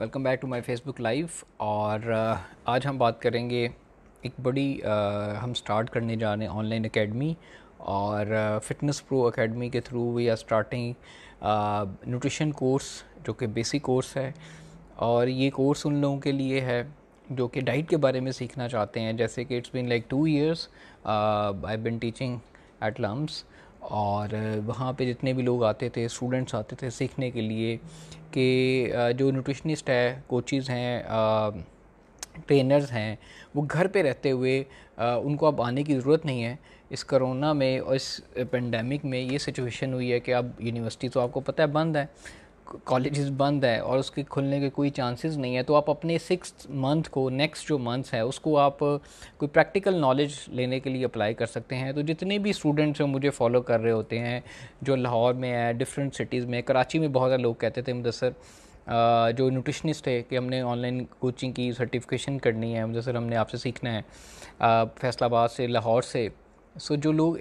welcome back to my Facebook live और uh, आज हम बात करेंगे एक बड़ी uh, हम स्टार्ट करने जा रहे हैं ऑनलाइन एकेडमी और फिटनेस प्रो एकेडमी के through we are starting nutrition course जो कि बेसिक कोर्स है और ये कोर्स उन लोगों के लिए है जो कि डाइट के बारे में सीखना चाहते हैं जैसे कि it's been like two years I been teaching at LUMS और वहाँ पे जितने भी लोग आते थे स्टूडेंट्स आते थे सीखने के लिए कि जो न्यूट्रिशनिस्ट है कोचिज़ हैं ट्रेनर्स हैं वो घर पे रहते हुए उनको अब आने की ज़रूरत नहीं है इस करोना में और इस पेंडेमिक में ये सिचुएशन हुई है कि अब यूनिवर्सिटी तो आपको पता है बंद है कॉलेजेस बंद है और उसके खुलने के कोई चांसेस नहीं है तो आप अपने सिक्स मंथ को नेक्स्ट जो मंथ्स है उसको आप कोई प्रैक्टिकल नॉलेज लेने के लिए अप्लाई कर सकते हैं तो जितने भी स्टूडेंट्स हैं मुझे फॉलो कर रहे होते हैं जो लाहौर में है डिफरेंट सिटीज़ में कराची में बहुत सारे लोग कहते थे मुदसर जो न्यूट्रिशनिस्ट है कि हमने ऑनलाइन कोचिंग की सर्टिफिकेशन करनी है मुदसर सर हमने आपसे सीखना है फैसलाबाद से लाहौर से सो so, जो लोग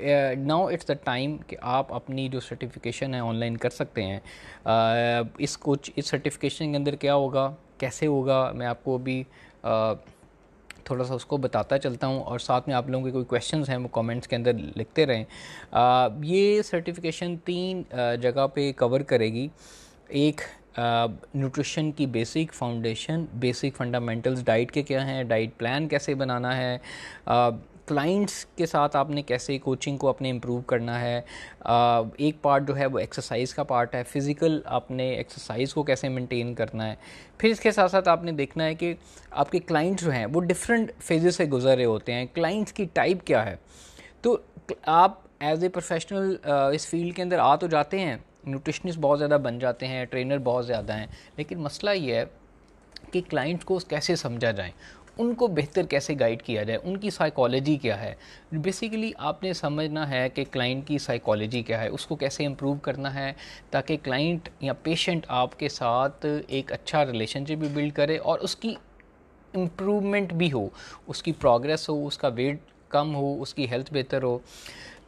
नाउ इट्स द टाइम कि आप अपनी जो सर्टिफिकेशन है ऑनलाइन कर सकते हैं uh, इस कुछ इस सर्टिफिकेशन के अंदर क्या होगा कैसे होगा मैं आपको अभी uh, थोड़ा सा उसको बताता चलता हूँ और साथ में आप लोगों के कोई क्वेश्चन हैं वो कमेंट्स के अंदर लिखते रहें uh, ये सर्टिफिकेशन तीन uh, जगह पे कवर करेगी एक न्यूट्रिशन uh, की basic foundation basic fundamentals diet के क्या हैं डाइट प्लान कैसे बनाना है uh, क्लाइंट्स के साथ आपने कैसे कोचिंग को अपने इम्प्रूव करना है एक पार्ट जो है वो एक्सरसाइज का पार्ट है फिज़िकल आपने एक्सरसाइज को कैसे मेंटेन करना है फिर इसके साथ साथ आपने देखना है कि आपके क्लाइंट्स जो हैं वो डिफरेंट फेजेस से गुजर रहे होते हैं क्लाइंट्स की टाइप क्या है तो आप एज ए प्रोफेशनल इस फील्ड के अंदर आ तो जाते हैं न्यूट्रिशनिस्ट बहुत ज़्यादा बन जाते हैं ट्रेनर बहुत ज़्यादा हैं लेकिन मसला ये है कि क्लाइंट को कैसे समझा जाए उनको बेहतर कैसे गाइड किया जाए उनकी साइकोलॉजी क्या है बेसिकली आपने समझना है कि क्लाइंट की साइकोलॉजी क्या है उसको कैसे इम्प्रूव करना है ताकि क्लाइंट या पेशेंट आपके साथ एक अच्छा रिलेशनशिप भी बिल्ड करे और उसकी इम्प्रूवमेंट भी हो उसकी प्रोग्रेस हो उसका वेट कम हो उसकी हेल्थ बेहतर हो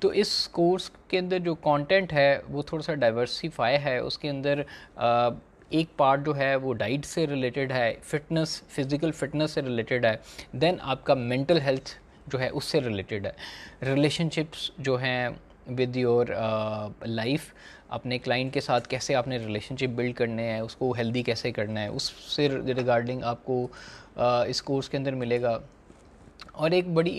तो इस कोर्स के अंदर जो कंटेंट है वो थोड़ा सा डाइवर्सिफाई है उसके अंदर एक पार्ट जो है वो डाइट से रिलेटेड है फिटनेस फिज़िकल फिटनेस से रिलेटेड है देन आपका मेंटल हेल्थ जो है उससे रिलेटेड है रिलेशनशिप्स जो हैं विद योर लाइफ अपने क्लाइंट के साथ कैसे आपने रिलेशनशिप बिल्ड करने हैं उसको हेल्दी कैसे करना है उससे रिगार्डिंग आपको uh, इस कोर्स के अंदर मिलेगा और एक बड़ी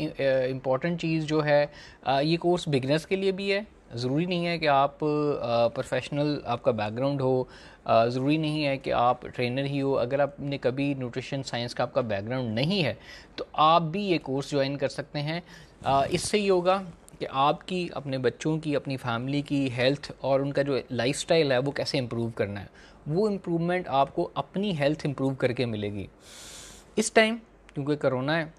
इम्पॉर्टेंट uh, चीज़ जो है uh, ये कोर्स बिगनर्स के लिए भी है ज़रूरी नहीं है कि आप प्रोफेशनल आपका बैकग्राउंड हो ज़रूरी नहीं है कि आप ट्रेनर ही हो अगर आपने कभी न्यूट्रिशन साइंस का आपका बैकग्राउंड नहीं है तो आप भी ये कोर्स ज्वाइन कर सकते हैं इससे ही होगा कि आपकी अपने बच्चों की अपनी फैमिली की हेल्थ और उनका जो लाइफस्टाइल है वो कैसे इम्प्रूव करना है वो इम्प्रूवमेंट आपको अपनी हेल्थ इम्प्रूव करके मिलेगी इस टाइम क्योंकि करोना है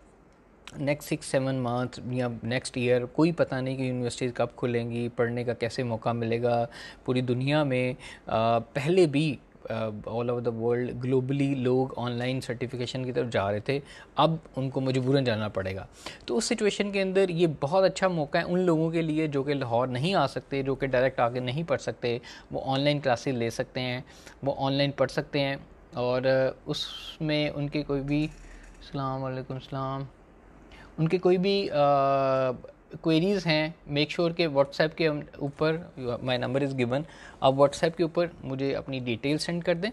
नेक्स्ट सिक्स सेवन मंथ या नेक्स्ट ईयर कोई पता नहीं कि यूनिवर्सिटीज़ कब खुलेंगी पढ़ने का कैसे मौका मिलेगा पूरी दुनिया में आ, पहले भी all over the world globally लोग ऑनलाइन सर्टिफिकेशन की तरफ जा रहे थे अब उनको मजबूरन जाना पड़ेगा तो उस सिचुएशन के अंदर ये बहुत अच्छा मौका है उन लोगों के लिए जो कि लाहौर नहीं आ सकते जो कि डायरेक्ट आके नहीं पढ़ सकते वो ऑनलाइन क्लासेस ले सकते हैं वो ऑनलाइन पढ़ सकते हैं और उसमें उनके कोई भी सलाम वालेकुम सलाम उनके कोई भी क्वेरीज़ हैं मेक श्योर sure के व्हाट्सएप के ऊपर माय नंबर इज़ गिवन आप व्हाट्सएप के ऊपर मुझे अपनी डिटेल सेंड कर दें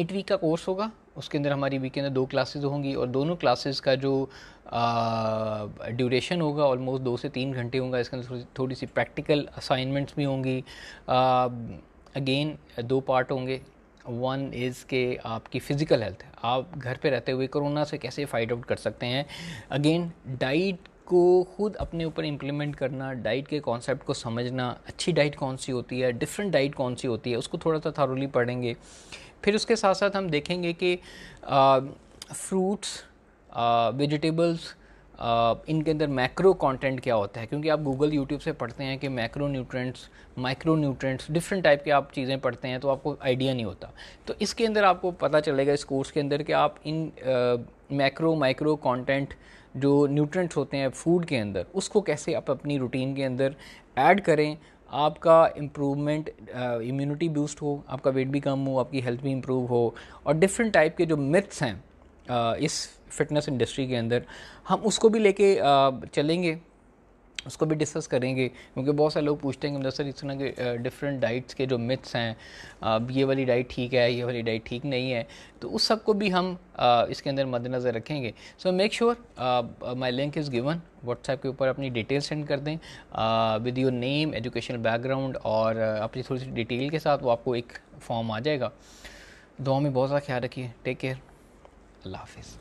एट वीक का कोर्स होगा उसके अंदर हमारी वीक के अंदर दो क्लासेस होंगी और दोनों क्लासेस का जो ड्यूरेशन होगा ऑलमोस्ट दो से तीन घंटे होगा इसके अंदर थोड़ी सी प्रैक्टिकल असाइनमेंट्स भी होंगी अगेन दो पार्ट होंगे वन इज़ के आपकी फ़िज़िकल हेल्थ आप घर पे रहते हुए कोरोना से कैसे फाइट आउट कर सकते हैं अगेन डाइट को खुद अपने ऊपर इम्प्लीमेंट करना डाइट के कॉन्सेप्ट को समझना अच्छी डाइट कौन सी होती है डिफरेंट डाइट कौन सी होती है उसको थोड़ा सा थारोली पढ़ेंगे फिर उसके साथ साथ हम देखेंगे कि फ्रूट्स वेजिटेबल्स इनके अंदर मैक्रो कंटेंट क्या होता है क्योंकि आप गूगल यूट्यूब से पढ़ते हैं कि macro nutrients micro nutrients different type के आप चीज़ें पढ़ते हैं तो आपको आइडिया नहीं होता तो इसके अंदर आपको पता चलेगा इस कोर्स के अंदर कि आप इन मैक्रो माइक्रो कंटेंट जो न्यूट्रेंट्स होते हैं फूड के अंदर उसको कैसे आप अपनी रूटीन के अंदर ऐड करें आपका इम्प्रूवमेंट इम्यूनिटी बूस्ट हो आपका वेट भी कम हो आपकी हेल्थ भी इम्प्रूव हो और डिफरेंट टाइप के जो मिथ्स हैं इस फिटनेस इंडस्ट्री के अंदर हम उसको भी लेके चलेंगे उसको भी डिस्कस करेंगे क्योंकि बहुत सारे लोग पूछते हैं कि सर इस तरह के डिफरेंट डाइट्स के जो मिथ्स हैं ये वाली डाइट ठीक है ये वाली डाइट ठीक नहीं है तो उस सब को भी हम इसके अंदर मद्दनज़र रखेंगे so make sure my link is given WhatsApp के ऊपर अपनी डिटेल सेंड कर दें with your name educational background और अपनी थोड़ी सी डिटेल के साथ वो आपको एक फॉर्म आ जाएगा दुआ में बहुत सारा ख्याल रखिए टेक केयर love is